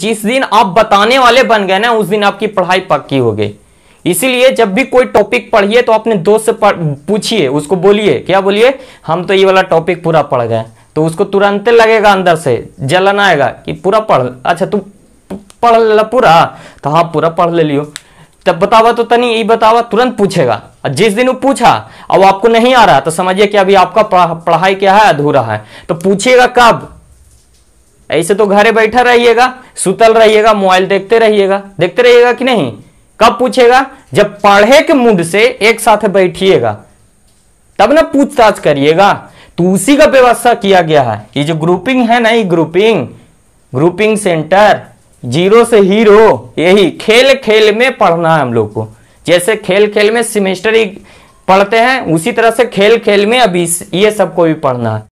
जिस दिन आप बताने वाले बन गए ना उस दिन आपकी पढ़ाई पक्की हो गई इसीलिए जब भी कोई टॉपिक पढ़िए तो अपने दोस्त से पूछिए उसको बोलिए क्या बोलिए हम तो ये वाला टॉपिक पूरा पढ़ गए तो उसको तुरंत लगेगा अंदर से जलन आएगा कि पूरा पढ़ अच्छा तू पढ़ ले पूरा तो हाँ पूरा पढ़ ले लियो तब बतावा तो तनी ये बतावा तुरंत पूछेगा जिस दिन वो पूछा अब आपको नहीं आ रहा तो समझिए कि अभी आपका पढ़ाई क्या है अधूरा है तो पूछिएगा कब ऐसे तो घरे बैठा रहिएगा सुतल रहिएगा मोबाइल देखते रहिएगा देखते रहिएगा कि नहीं कब पूछेगा जब पढ़े के मूड से एक साथ बैठिएगा तब ना पूछताछ करिएगा तो उसी का व्यवस्था किया गया है ये जो ग्रुपिंग है ना ये ग्रुपिंग ग्रुपिंग सेंटर जीरो से हीरो यही खेल खेल में पढ़ना है हम लोग को जैसे खेल खेल में सेमेस्टर पढ़ते हैं उसी तरह से खेल खेल में अभी ये सबको भी पढ़ना है